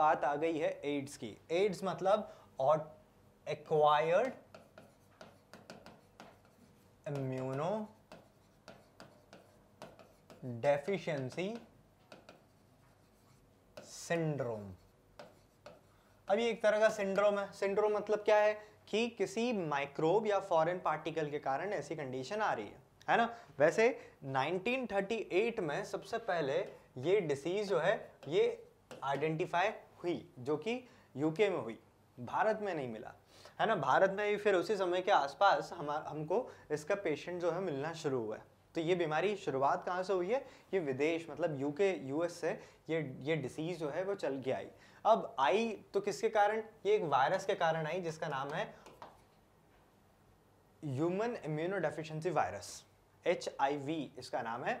बात आ गई है एड्स की एड्स मतलब और एक्वायर्ड इम्यूनो डेफिशिएंसी सिंड्रोम अब ये एक तरह का सिंड्रोम है सिंड्रोम मतलब क्या है कि किसी माइक्रोब या फॉरेन पार्टिकल के कारण ऐसी कंडीशन आ रही है है ना वैसे 1938 में सबसे पहले ये डिसीज जो है ये आइडेंटिफाई हुई जो कि यूके में हुई भारत में नहीं मिला है ना भारत में फिर उसी समय के आसपास हम हमको इसका पेशेंट जो है मिलना शुरू हुआ तो ये बीमारी शुरुआत कहाँ से हुई है ये विदेश मतलब यूके यूएस से ये ये डिसीज़ जो है वो चल के आई अब आई तो किसके कारण ये एक वायरस के कारण आई जिसका नाम है human immunodeficiency virus H इसका नाम है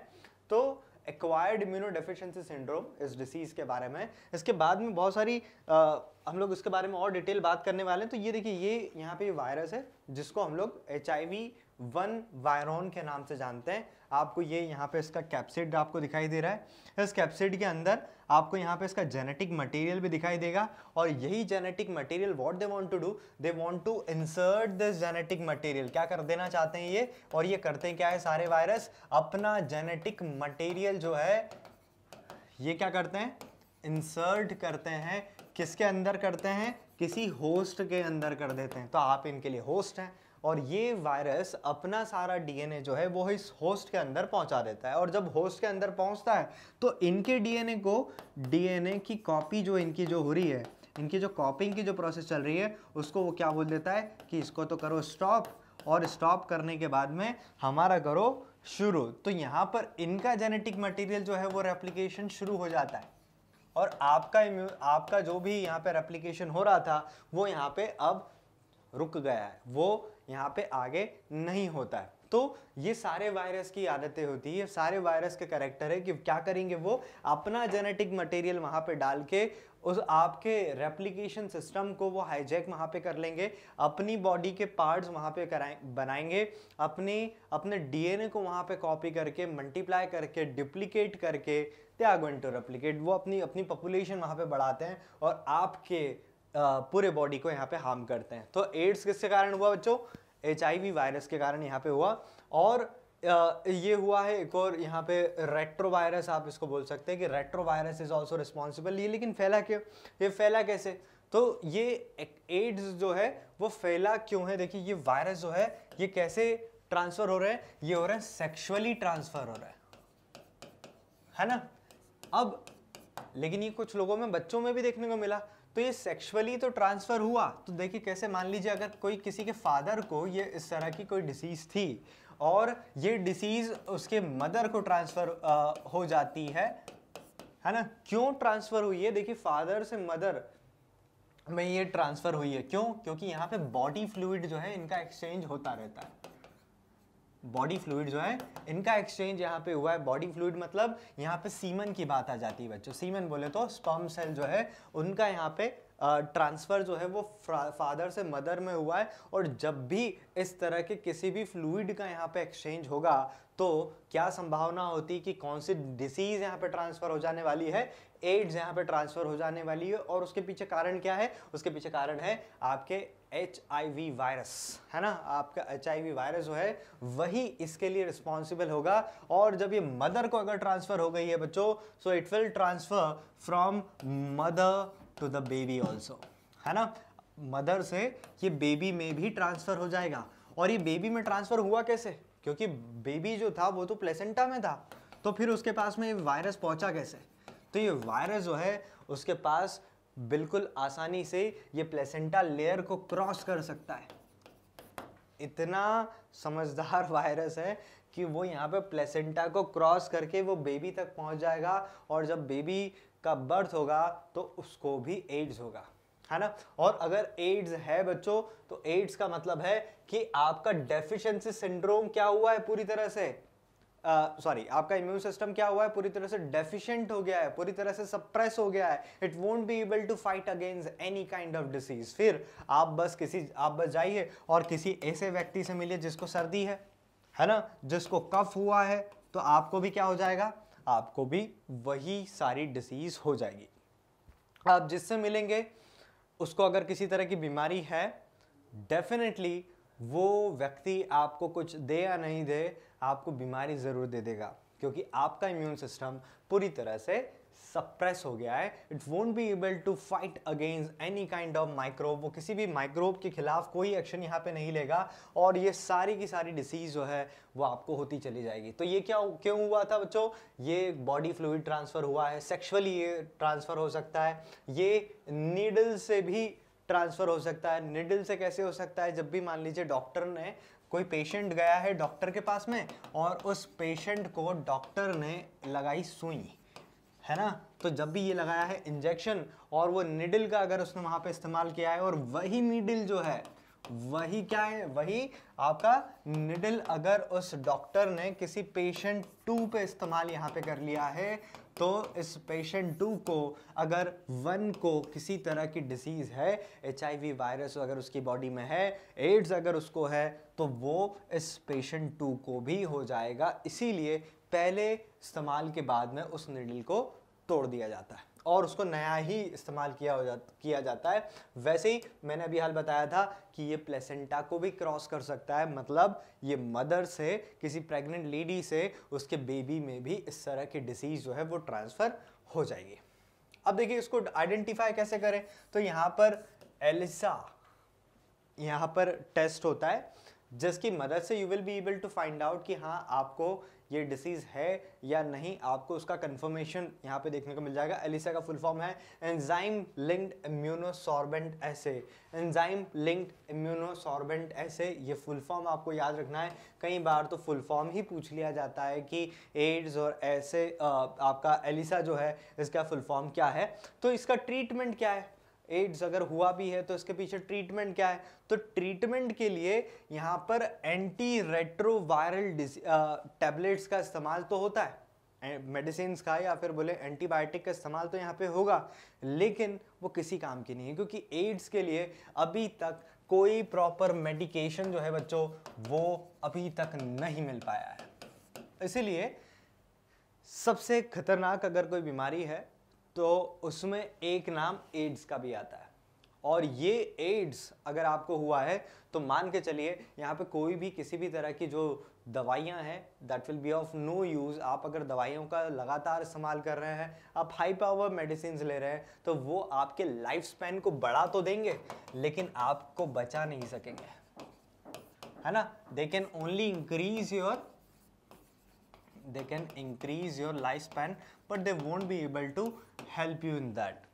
तो एक्वायर्ड इम्यूनो सिंड्रोम इस डिसीज़ के बारे में इसके बाद में बहुत सारी आ, हम लोग इसके बारे में और डिटेल बात करने वाले हैं तो ये देखिए ये यहाँ पे वायरस है जिसको हम लोग एच आई वन वायरोन के नाम से जानते हैं आपको ये यहाँ पे इसका कैप्सिड आपको दिखाई दे रहा है इस कैप्सिड के अंदर आपको यहाँ पे इसका जेनेटिक मटेरियल भी दिखाई देगा और यही genetic material what they want to do they want to insert this genetic material क्या कर देना चाहते हैं ये और ये करते हैं क्या है सारे वायरस अपना जेनेटिक मटेरियल जो है ये क्या करते हैं इंसर्ट करते हैं किसके अंदर करते हैं किसी होस्ट के अंदर कर देते हैं तो आप इनके लिए होस्ट हैं और ये वायरस अपना सारा डीएनए जो है वो इस होस्ट के अंदर पहुंचा देता है और जब होस्ट के अंदर पहुंचता है तो इनके डीएनए को डीएनए की कॉपी जो इनकी जो हो रही है इनकी जो कॉपिंग की जो प्रोसेस चल रही है उसको वो क्या बोल देता है कि इसको तो करो स्टॉप और स्टॉप करने के बाद में हमारा करो शुरू तो यहाँ पर इनका जेनेटिक मटीरियल जो है वो रेप्लीकेशन शुरू हो जाता है और आपका आपका जो भी यहाँ पर रेप्लीकेशन हो रहा था वो यहाँ पर अब रुक गया है वो यहाँ पे आगे नहीं होता है तो ये सारे वायरस की आदतें होती है सारे वायरस के करेक्टर है कि क्या करेंगे वो अपना जेनेटिक मटेरियल वहाँ पे डाल के उस आपके रेप्लिकेशन सिस्टम को वो हाईजैक वहाँ पे कर लेंगे अपनी बॉडी के पार्ट्स वहाँ पे कराए बनाएंगे अपने अपने डीएनए को वहाँ पे कॉपी करके मल्टीप्लाई करके डिप्लीकेट करके they are going to replicate वो अपनी अपनी पॉपुलेशन वहाँ पे बढ़ाते हैं और आपके पूरे बॉडी को यहाँ पे हार्म करते हैं तो एड्स किसके कारण हुआ बच्चों एच वायरस के कारण यहाँ पे हुआ और ये हुआ है एक और यहाँ पे रेट्रो वायरस आप इसको बोल सकते हैं कि retrovirus is also responsible ये लेकिन फैला क्यों ये फैला कैसे तो ये एड्स जो है वो फैला क्यों है देखिए ये वायरस जो है ये कैसे ट्रांसफ़र हो रहा है ये हो रहा है सेक्शुअली ट्रांसफ़र हो रहा है है ना अब लेकिन ये कुछ लोगों में बच्चों में भी देखने को मिला तो ये सेक्सुअली तो ट्रांसफ़र हुआ तो देखिए कैसे मान लीजिए अगर कोई किसी के फादर को ये इस तरह की कोई डिसीज़ थी और ये डिसीज़ उसके मदर को ट्रांसफ़र हो जाती है है ना क्यों ट्रांसफ़र हुई है देखिए फादर से मदर में ये ट्रांसफ़र हुई है क्यों क्योंकि यहाँ पे बॉडी फ्लूड जो है इनका एक्सचेंज होता रहता है बॉडी फ्लूड जो है इनका एक्सचेंज यहाँ पे हुआ है बॉडी फ्लूड मतलब यहाँ पे सीमन की बात आ जाती है बच्चों सीमन बोले तो स्पर्म सेल जो है उनका यहाँ पे ट्रांसफ़र जो है वो फादर से मदर में हुआ है और जब भी इस तरह के किसी भी फ्लूड का यहाँ पे एक्सचेंज होगा तो क्या संभावना होती कि कौन सी डिसीज़ यहाँ पे ट्रांसफ़र हो जाने वाली है एड्स यहाँ पे ट्रांसफ़र हो जाने वाली है और उसके पीछे कारण क्या है उसके पीछे कारण है आपके एच वायरस है ना आपका एच वायरस जो है वही इसके लिए रिस्पॉन्सिबल होगा और जब ये मदर को अगर ट्रांसफर हो गई है बच्चों so it will transfer from mother to the baby also है ना मदर से ये बेबी में भी ट्रांसफर हो जाएगा और ये बेबी में ट्रांसफर हुआ कैसे क्योंकि बेबी जो था वो तो प्लेसेंटा में था तो फिर उसके पास में वायरस पहुंचा कैसे तो ये वायरस जो है उसके पास बिल्कुल आसानी से ये प्लेसेंटा लेयर को क्रॉस कर सकता है इतना समझदार वायरस है कि वो यहाँ पे प्लेसेंटा को क्रॉस करके वो बेबी तक पहुँच जाएगा और जब बेबी का बर्थ होगा तो उसको भी एड्स होगा है ना और अगर एड्स है बच्चों तो एड्स का मतलब है कि आपका डेफिशिएंसी सिंड्रोम क्या हुआ है पूरी तरह से सॉरी uh, आपका इम्यून सिस्टम क्या हुआ है पूरी तरह से डेफिशिएंट हो गया है पूरी तरह से सप्रेस हो गया है it won't be able to fight against any kind of disease फिर आप बस किसी आप बस जाइए और किसी ऐसे व्यक्ति से मिलिए जिसको सर्दी है है ना जिसको कफ हुआ है तो आपको भी क्या हो जाएगा आपको भी वही सारी डिसीज हो जाएगी आप जिससे मिलेंगे उसको अगर किसी तरह की बीमारी है डेफिनेटली वो व्यक्ति आपको कुछ दे या नहीं दे आपको बीमारी ज़रूर दे देगा क्योंकि आपका इम्यून सिस्टम पूरी तरह से सप्रेस हो गया है it won't be able to fight against any kind of microbe वो किसी भी माइक्रोब के खिलाफ कोई एक्शन यहाँ पे नहीं लेगा और ये सारी की सारी डिसीज़ जो है वो आपको होती चली जाएगी तो ये क्या क्यों हुआ था बच्चों ये बॉडी फ्लूड ट्रांसफ़र हुआ है सेक्शुअली ये ट्रांसफ़र हो सकता है ये नीडल से भी ट्रांसफ़र हो सकता है निडल से कैसे हो सकता है जब भी मान लीजिए डॉक्टर ने कोई पेशेंट गया है डॉक्टर के पास में और उस पेशेंट को डॉक्टर ने लगाई सुई है ना तो जब भी ये लगाया है इंजेक्शन और वो निडल का अगर उसने वहाँ पे इस्तेमाल किया है और वही निडल जो है वही क्या है वही आपका निडल अगर उस डॉक्टर ने किसी पेशेंट टू पे इस्तेमाल यहाँ पे कर लिया है तो इस पेशेंट टू को अगर वन को किसी तरह की डिसीज़ है एच वायरस अगर उसकी बॉडी में है एड्स अगर उसको है तो वो इस पेशेंट टू को भी हो जाएगा इसीलिए पहले इस्तेमाल के बाद में उस निडल को तोड़ दिया जाता है और उसको नया ही इस्तेमाल किया हो जा किया जाता है वैसे ही मैंने अभी हाल बताया था कि ये प्लेसेंटा को भी क्रॉस कर सकता है मतलब ये मदर से किसी प्रेग्नेंट लेडी से उसके बेबी में भी इस तरह की डिसीज़ जो है वो ट्रांसफ़र हो जाएगी अब देखिए इसको आइडेंटिफाई कैसे करें तो यहाँ पर एलिसा यहाँ पर टेस्ट होता है जिसकी मदद से you will be able to find out कि हाँ आपको ये डिसीज़ है या नहीं आपको उसका कंफर्मेशन यहाँ पे देखने को मिल जाएगा एलिसा का फुल फॉर्म है एंजाइम लिंक्ड इम्यूनोसॉर्बेंट ऐसे एंजाइम लिंक्ड इम्यूनोसॉर्बेंट ऐसे ये फुल फॉर्म आपको याद रखना है कई बार तो फुल फॉर्म ही पूछ लिया जाता है कि एड्स और ऐसे आपका एलिसा जो है इसका फुल फॉर्म क्या है तो इसका ट्रीटमेंट क्या है एड्स अगर हुआ भी है तो इसके पीछे ट्रीटमेंट क्या है तो ट्रीटमेंट के लिए यहाँ पर एंटी रेट्रोवायरल टैबलेट्स का इस्तेमाल तो होता है मेडिसिन का या फिर बोले एंटीबायोटिक का इस्तेमाल तो यहाँ पे होगा लेकिन वो किसी काम की नहीं है क्योंकि एड्स के लिए अभी तक कोई प्रॉपर मेडिकेशन जो है बच्चों वो अभी तक नहीं मिल पाया है इसीलिए सबसे खतरनाक अगर कोई बीमारी है तो उसमें एक नाम एड्स का भी आता है और ये एड्स अगर आपको हुआ है तो मान के चलिए यहाँ पे कोई भी किसी भी तरह की जो दवाइयाँ हैं that will be of no use आप अगर दवाइयों का लगातार इस्तेमाल कर रहे हैं आप हाई पावर मेडिसिन ले रहे हैं तो वो आपके लाइफ स्पैन को बढ़ा तो देंगे लेकिन आपको बचा नहीं सकेंगे है ना they can only increase your they can increase your lifespan but they won't be able to help you in that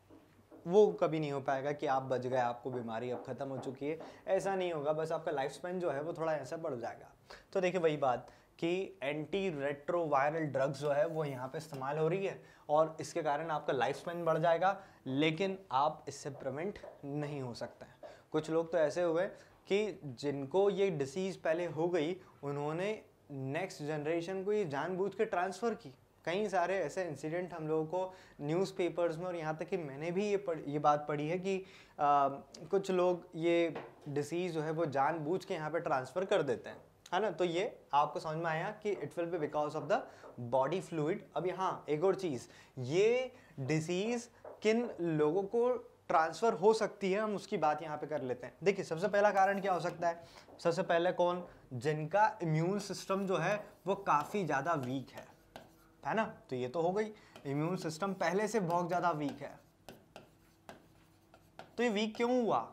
वो कभी नहीं हो पाएगा कि आप बच गए आपको बीमारी अब ख़त्म हो चुकी है ऐसा नहीं होगा बस आपका लाइफ स्पेन जो है वो थोड़ा ऐसा बढ़ जाएगा तो देखिए वही बात कि एंटी रेट्रोवायरल ड्रग्स जो है वो यहाँ पे इस्तेमाल हो रही है और इसके कारण आपका लाइफ स्पेन बढ़ जाएगा लेकिन आप इससे प्रिवेंट नहीं हो सकते हैं कुछ लोग तो ऐसे हुए कि जिनको ये डिसीज़ पहले हो गई उन्होंने नेक्स्ट जनरेशन को ये जानबूझ के ट्रांसफ़र की कई सारे ऐसे इंसिडेंट हम लोगों को न्यूज़पेपर्स में और यहाँ तक कि मैंने भी ये पढ़ ये बात पढ़ी है कि आ, कुछ लोग ये डिसीज़ जो है वो जानबूझ के यहाँ पे ट्रांसफ़र कर देते हैं है ना तो ये आपको समझ में आया कि it will be because of the body fluid अब यहाँ एक और चीज़ ये डिसीज़ किन लोगों को ट्रांसफ़र हो सकती है हम उसकी बात यहाँ पे कर लेते हैं देखिए सबसे पहला कारण क्या हो सकता है सबसे पहले कौन जिनका इम्यून सिस्टम जो है वो काफ़ी ज़्यादा वीक है है ना तो ये तो हो गई इम्यून सिस्टम पहले से बहुत ज़्यादा वीक है तो ये वीक क्यों हुआ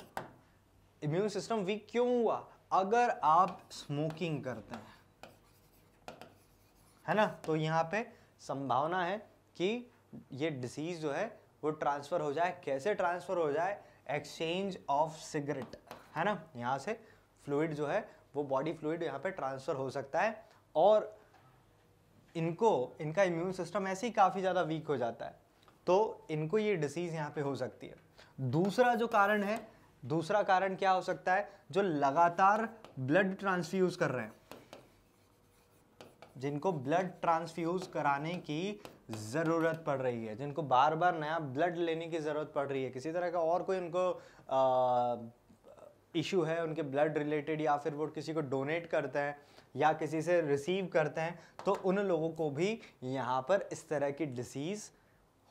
इम्यून सिस्टम वीक क्यों हुआ अगर आप स्मोकिंग करते हैं है ना तो यहाँ पे संभावना है कि ये डिसीज़ जो है वो ट्रांसफ़र हो जाए कैसे ट्रांसफ़र हो जाए एक्सचेंज ऑफ सिगरेट है ना यहाँ से फ्लूड जो है वो बॉडी फ्लूड यहाँ पे ट्रांसफ़र हो सकता है और इनको इनका इम्यून सिस्टम ऐसे ही काफ़ी ज़्यादा वीक हो जाता है तो इनको ये डिसीज़ यहाँ पे हो सकती है दूसरा जो कारण है दूसरा कारण क्या हो सकता है जो लगातार ब्लड ट्रांसफ्यूज़ कर रहे हैं जिनको ब्लड ट्रांसफ्यूज़ कराने की ज़रूरत पड़ रही है जिनको बार बार नया ब्लड लेने की ज़रूरत पड़ रही है किसी तरह का और कोई उनको इशू है उनके ब्लड रिलेटेड या फिर वो किसी को डोनेट करते हैं या किसी से रिसीव करते हैं तो उन लोगों को भी यहाँ पर इस तरह की डिसीज़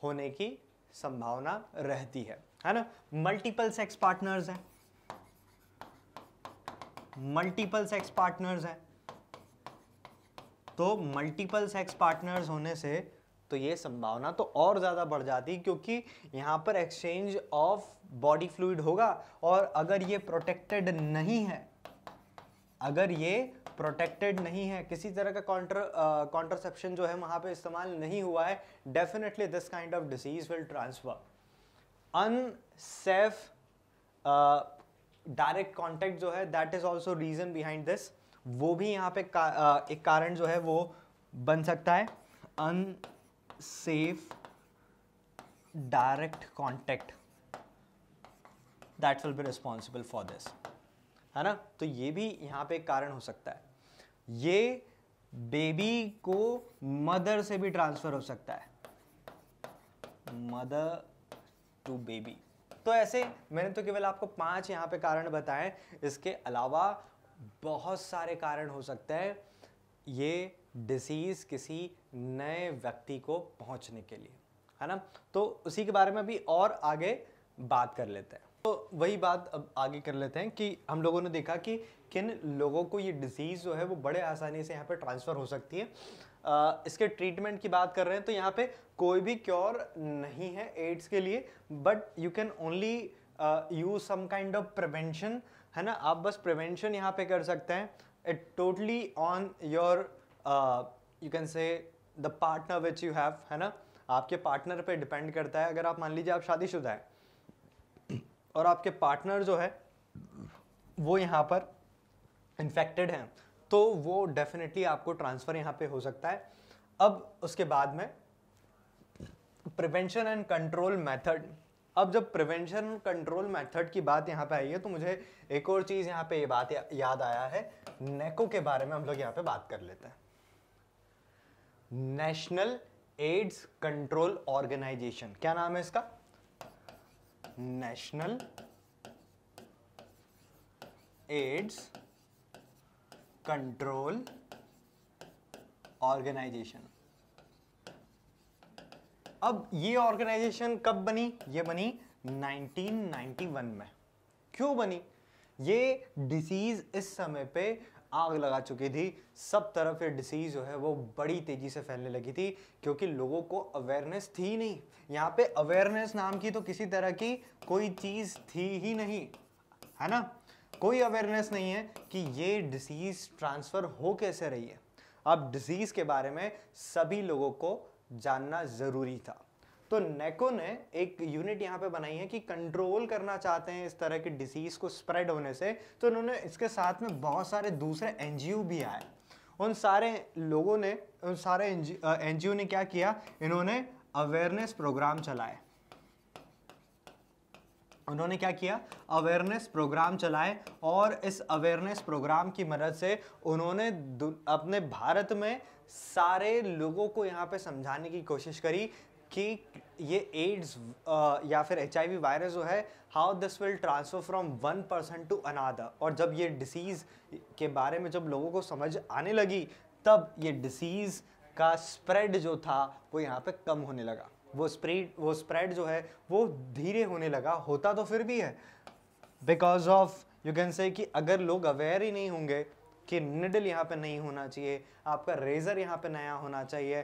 होने की संभावना रहती है है ना मल्टीपल सेक्स पार्टनर्स हैं मल्टीपल सेक्स पार्टनर्स हैं तो मल्टीपल सेक्स पार्टनर्स होने से तो ये संभावना तो और ज़्यादा बढ़ जाती क्योंकि यहाँ पर एक्सचेंज ऑफ बॉडी फ्लूड होगा और अगर ये प्रोटेक्टेड नहीं है अगर ये प्रोटेक्टेड नहीं है किसी तरह का काउंटर कॉन्ट्रसेप्शन जो है वहाँ पे इस्तेमाल नहीं हुआ है definitely this kind of disease will transfer unsafe direct contact जो है that is also reason behind this वो भी यहाँ पे का, uh, एक कारण जो है वो बन सकता है अन safe direct contact that will be responsible for this है ना तो ये भी यहाँ पे एक कारण हो सकता है ये बेबी को मदर से भी ट्रांसफर हो सकता है मदर टू बेबी तो ऐसे मैंने तो केवल आपको पांच यहाँ पे कारण बताए इसके अलावा बहुत सारे कारण हो सकते हैं ये डिसीज़ किसी नए व्यक्ति को पहुंचने के लिए है ना तो उसी के बारे में अभी और आगे बात कर लेते हैं तो वही बात अब आगे कर लेते हैं कि हम लोगों ने देखा कि किन लोगों को ये डिज़ीज़ जो है वो बड़े आसानी से यहाँ पे ट्रांसफ़र हो सकती है आ, इसके ट्रीटमेंट की बात कर रहे हैं तो यहाँ पे कोई भी क्योर नहीं है एड्स के लिए but you can only use some kind of prevention है ना आप बस प्रिवेंशन यहाँ पे कर सकते हैं it totally on your you can say the partner which you have है ना आपके पार्टनर पे डिपेंड करता है अगर आप मान लीजिए आप शादीशुदा हैं और आपके पार्टनर जो है वो यहाँ पर इन्फेक्टेड हैं तो वो डेफिनेटली आपको ट्रांसफ़र यहाँ पे हो सकता है अब उसके बाद में प्रिवेंशन एंड कंट्रोल मेथड अब जब प्रिवेंशन कंट्रोल मेथड की बात यहाँ पे आई है तो मुझे एक और चीज़ यहाँ पे ये यह बात याद आया है नेको के बारे में हम लोग यहाँ पे बात कर लेते हैं नेशनल एड्स कंट्रोल ऑर्गेनाइजेशन क्या नाम है इसका नेशनल एड्स कंट्रोल ऑर्गेनाइजेशन अब ये ऑर्गेनाइजेशन कब बनी ये बनी 1991 में क्यों बनी ये डिसीज इस समय पे आग लगा चुकी थी सब तरफ ये डिसीज़ जो है वो बड़ी तेज़ी से फैलने लगी थी क्योंकि लोगों को अवेयरनेस थी नहीं यहाँ पे अवेयरनेस नाम की तो किसी तरह की कोई चीज़ थी ही नहीं है ना कोई अवेयरनेस नहीं है कि ये डिसीज़ ट्रांसफ़र हो कैसे रही है अब डिसीज़ के बारे में सभी लोगों को जानना ज़रूरी था तो नेको ने एक यूनिट यहाँ पे बनाई है कि कंट्रोल करना चाहते हैं इस तरह की डिसीज को स्प्रेड होने से तो उन्होंने इसके साथ में बहुत सारे दूसरे एनजीओ भी आए उन सारे लोगों ने उन सारे एनजीओ ने क्या किया इन्होंने अवेयरनेस प्रोग्राम चलाए उन्होंने क्या किया अवेयरनेस प्रोग्राम चलाए और इस अवेयरनेस प्रोग्राम की मदद से उन्होंने अपने भारत में सारे लोगों को यहाँ पे समझाने की कोशिश करी कि ये एड्स या फिर एच वायरस जो है how this will transfer from one person to another और जब ये डिसीज़ के बारे में जब लोगों को समझ आने लगी तब ये डिसीज़ का स्प्रेड जो था वो यहाँ पे कम होने लगा वो स्प्रेड वो स्प्रेड जो है वो धीरे होने लगा होता तो फिर भी है बिकॉज ऑफ यू कैन से कि अगर लोग अवेयर ही नहीं होंगे कि निडल यहाँ पे नहीं होना चाहिए आपका रेज़र यहाँ पे नया होना चाहिए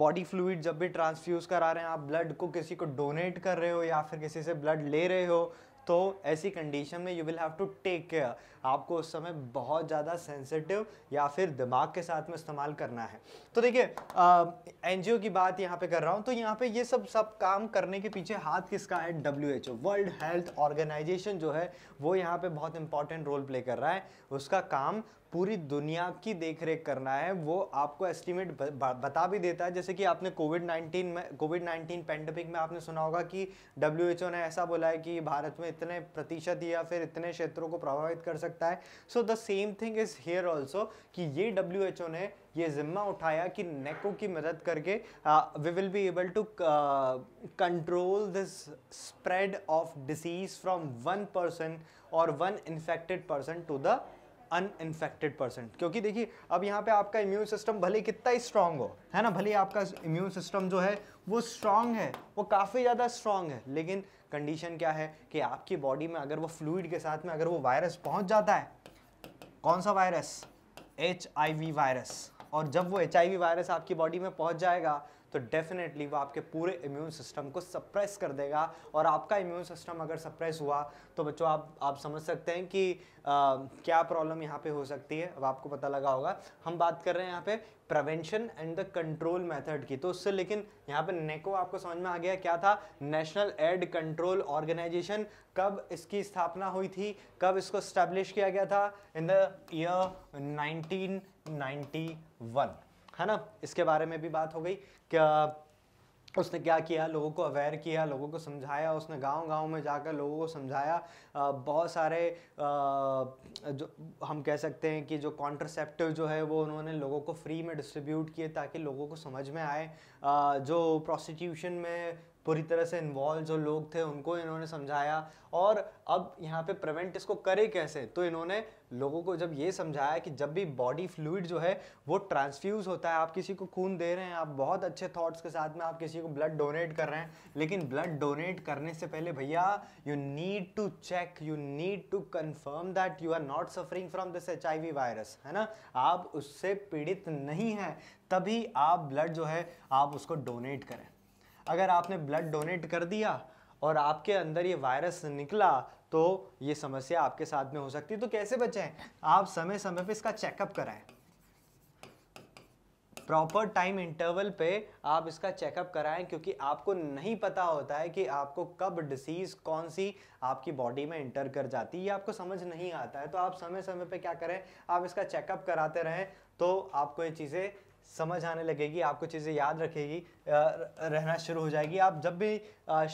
बॉडी फ्लूड जब भी ट्रांसफ्यूज़ करा रहे हैं आप ब्लड को किसी को डोनेट कर रहे हो या फिर किसी से ब्लड ले रहे हो तो ऐसी कंडीशन में you will have to take care आपको उस समय बहुत ज़्यादा सेंसिटिव या फिर दिमाग के साथ में इस्तेमाल करना है तो देखिए एन की बात यहाँ पे कर रहा हूँ तो यहाँ पे ये सब सब काम करने के पीछे हाथ किसका है W H O world health organization जो है वो यहाँ पे बहुत इंपॉर्टेंट रोल प्ले कर रहा है उसका काम पूरी दुनिया की देख रेख करना है वो आपको एस्टिमेट बता भी देता है जैसे कि आपने कोविड 19 में कोविड 19 पेंडेमिक में आपने सुना होगा कि डब्ल्यू ने ऐसा बोला है कि भारत में इतने प्रतिशत या फिर इतने क्षेत्रों को प्रभावित कर सकता है so the same thing is here also कि ये डब्ल्यू ने ये जिम्मा उठाया कि नेको की मदद करके we will be able to control this spread of disease from one person और one infected person to the uninfected person क्योंकि देखिए अब यहाँ पे आपका इम्यून सिस्टम भले कितना ही स्ट्रांग हो है ना भले आपका इम्यून सिस्टम जो है वो स्ट्रांग है वो काफ़ी ज़्यादा स्ट्रांग है लेकिन कंडीशन क्या है कि आपकी बॉडी में अगर वो फ्लूड के साथ में अगर वो वायरस पहुँच जाता है कौन सा वायरस एच वायरस और जब वो एच वायरस आपकी बॉडी में पहुँच जाएगा तो डेफिनेटली वो आपके पूरे इम्यून सिस्टम को सप्रेस कर देगा और आपका इम्यून सिस्टम अगर सप्रेस हुआ तो बच्चों आप आप समझ सकते हैं कि आ, क्या प्रॉब्लम यहाँ पे हो सकती है अब आपको पता लगा होगा हम बात कर रहे हैं यहाँ पे prevention and the control method की तो उससे लेकिन यहाँ पे नेको आपको समझ में आ गया क्या था नेशनल एड कंट्रोल ऑर्गेनाइजेशन कब इसकी स्थापना हुई थी कब इसको स्टैब्लिश किया गया था इन द ईयर 1991 है ना इसके बारे में भी बात हो गई क्या उसने क्या किया लोगों को अवेयर किया लोगों को समझाया उसने गांव गांव में जाकर लोगों को समझाया बहुत सारे जो हम कह सकते हैं कि जो कॉन्ट्रसेप्टिव जो है वो उन्होंने लोगों को फ्री में डिस्ट्रीब्यूट किए ताकि लोगों को समझ में आए जो प्रोस्टिट्यूशन में पूरी तरह से इन्वॉल्व जो लोग थे उनको इन्होंने समझाया और अब यहाँ पे प्रिवेंट इसको करे कैसे तो इन्होंने लोगों को जब ये समझाया कि जब भी बॉडी फ्लूड जो है वो ट्रांसफ्यूज होता है आप किसी को खून दे रहे हैं आप बहुत अच्छे थॉट्स के साथ में आप किसी को ब्लड डोनेट कर रहे हैं लेकिन ब्लड डोनेट करने से पहले भैया you need to check you need to confirm that you are not suffering from this H virus है ना आप उससे पीड़ित नहीं हैं तभी आप ब्लड जो है आप उसको डोनेट करें अगर आपने ब्लड डोनेट कर दिया और आपके अंदर ये वायरस निकला तो ये समस्या आपके साथ में हो सकती है तो कैसे बचें आप समय समय पे इसका चेकअप कराएं प्रॉपर टाइम इंटरवल पे आप इसका चेकअप कराएं क्योंकि आपको नहीं पता होता है कि आपको कब डिसीज़ कौन सी आपकी बॉडी में इंटर कर जाती है ये आपको समझ नहीं आता है तो आप समय समय पे क्या करें आप इसका चेकअप कराते रहें तो आपको ये चीज़ें समझ आने लगेगी आपको चीज़ें याद रखेगी रहना शुरू हो जाएगी आप जब भी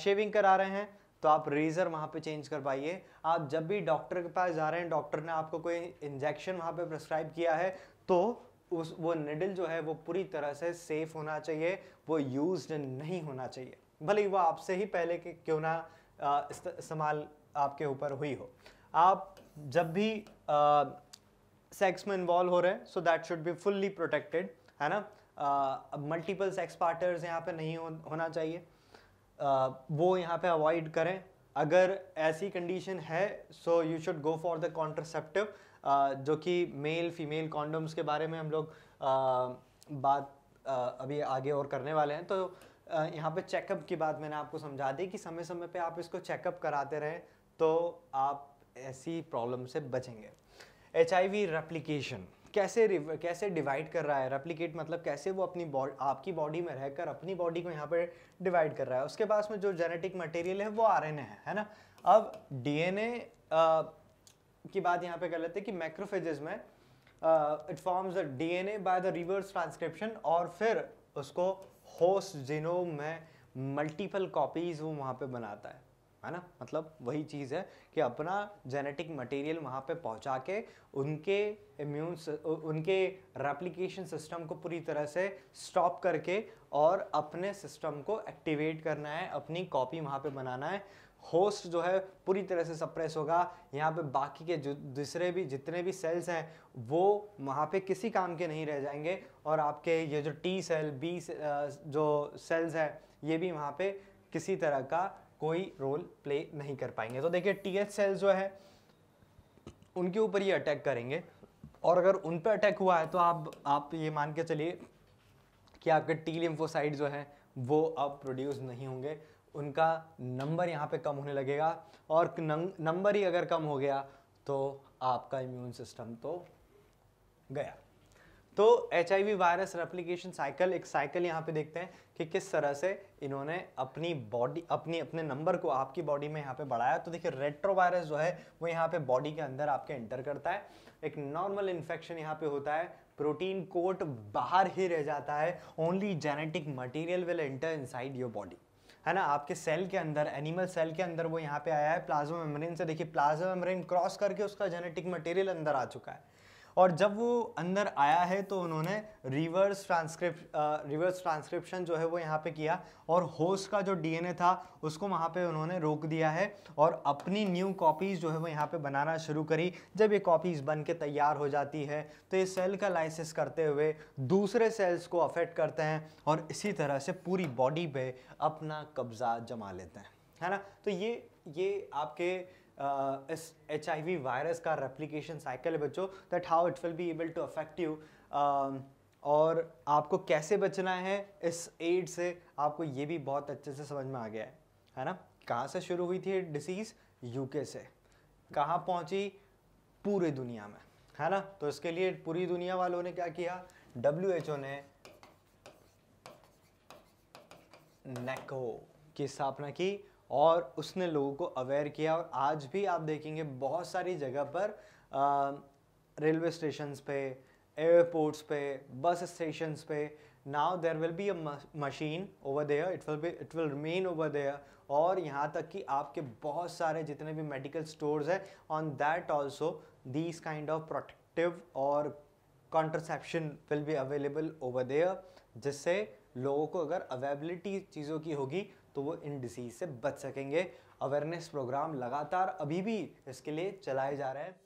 शेविंग करा रहे हैं तो आप रेज़र वहाँ पे चेंज कर पाइए आप जब भी डॉक्टर के पास जा रहे हैं डॉक्टर ने आपको कोई इंजेक्शन वहाँ पे प्रिस्क्राइब किया है तो उस वो निडल जो है वो पूरी तरह से सेफ होना चाहिए वो यूज नहीं होना चाहिए भले ही वो आपसे ही पहले के क्यों ना इस्तेमाल आपके ऊपर हुई हो आप जब भी सेक्स में इन्वॉल्व हो रहे हैं so that should be fully protected है ना मल्टीपल सेक्स पार्टनर्स यहाँ पे नहीं हो, होना चाहिए आ, वो यहाँ पे अवॉइड करें अगर ऐसी कंडीशन है so you should go for the contraceptive जो कि मेल फीमेल कॉन्डम्स के बारे में हम लोग uh, बात uh, अभी आगे और करने वाले हैं तो uh, यहाँ पे चेकअप की बात मैंने आपको समझा दी कि समय समय पे आप इसको चेकअप कराते रहें तो आप ऐसी प्रॉब्लम से बचेंगे एच आई वी रेप्लीकेशन कैसे कैसे डिवाइड कर रहा है रेप्लीकेट मतलब कैसे वो अपनी बॉडी आपकी बॉडी में रहकर अपनी बॉडी को यहाँ पर डिवाइड कर रहा है उसके पास में जो जेनेटिक मटेरियल है वो आर है है ना अब डी एन ए की बात यहाँ पे कर लेते हैं कि मैक्रोफेजेस में it forms D N A by the reverse transcription और फिर उसको होस्ट जीनोम में मल्टीपल कॉपीज वो वहाँ पे बनाता है है ना मतलब वही चीज़ है कि अपना जेनेटिक मटेरियल वहाँ पे पहुँचा के उनके इम्यून उनके रेप्लिकेशन सिस्टम को पूरी तरह से स्टॉप करके और अपने सिस्टम को एक्टिवेट करना है अपनी कॉपी वहाँ पे बनाना है होस्ट जो है पूरी तरह से सप्रेस होगा यहाँ पे बाकी के जो दूसरे भी जितने भी सेल्स हैं वो वहाँ पे किसी काम के नहीं रह जाएंगे और आपके ये जो टी सेल बी जो सेल्स हैं ये भी वहाँ पे किसी तरह का कोई रोल प्ले नहीं कर पाएंगे तो देखिए टी एच सेल्स जो है उनके ऊपर ये अटैक करेंगे और अगर उन पर अटैक हुआ है तो आप आप ये मान के चलिए कि आपके टी लिम्फोसाइड जो है वो अब प्रोड्यूस नहीं होंगे उनका नंबर यहाँ पे कम होने लगेगा और नंबर ही अगर कम हो गया तो आपका इम्यून सिस्टम तो गया तो एच वायरस रेप्लीकेशन साइकिल एक साइकिल यहाँ पे देखते हैं कि किस तरह से इन्होंने अपनी बॉडी अपनी अपने नंबर को आपकी बॉडी में यहाँ पे बढ़ाया तो देखिए रेट्रो वायरस जो है वो यहाँ पे बॉडी के अंदर आपके एंटर करता है एक नॉर्मल इन्फेक्शन यहाँ पे होता है प्रोटीन कोट बाहर ही रह जाता है only genetic material will enter inside your body है ना आपके सेल के अंदर एनिमल सेल के अंदर वो यहाँ पे आया है प्लाज्मा मेम्ब्रेन से देखिए प्लाज्मा मेम्ब्रेन क्रॉस करके उसका जेनेटिक मटेरियल अंदर आ चुका है और जब वो अंदर आया है तो उन्होंने रिवर्स ट्रांसक्रिप रिवर्स ट्रांसक्रिप्शन जो है वो यहाँ पे किया और होस्ट का जो डीएनए था उसको वहाँ पे उन्होंने रोक दिया है और अपनी न्यू कॉपीज़ जो है वो यहाँ पे बनाना शुरू करी जब ये कॉपीज़ बन के तैयार हो जाती है तो ये सेल का लाइसिस करते हुए दूसरे सेल्स को अफेक्ट करते हैं और इसी तरह से पूरी बॉडी पर अपना कब्जा जमा लेते हैं है ना तो ये ये आपके Uh, इस एच आई वी वायरस का रेप्लीकेशन साइकिल है बच्चों that how it will be able to affect you और आपको कैसे बचना है इस एड से आपको ये भी बहुत अच्छे से समझ में आ गया है है ना कहाँ से शुरू हुई थी डिसीज़ यूके से कहाँ पहुँची पूरे दुनिया में है ना तो इसके लिए पूरी दुनिया वालों ने क्या किया डब्ल्यू एच ने नेको की स्थापना की और उसने लोगों को अवेयर किया और आज भी आप देखेंगे बहुत सारी जगह पर रेलवे स्टेशंस पे एयरपोर्ट्स पे बस स्टेशंस पे now there will be a machine over there it will be it will remain over there और यहाँ तक कि आपके बहुत सारे जितने भी मेडिकल स्टोर्स हैं on that also these kind of protective और contraception will be available over there जिससे लोगों को अगर अवेबिलिटी चीज़ों की होगी तो वो इन डिसीज़ से बच सकेंगे अवेयरनेस प्रोग्राम लगातार अभी भी इसके लिए चलाए जा रहे हैं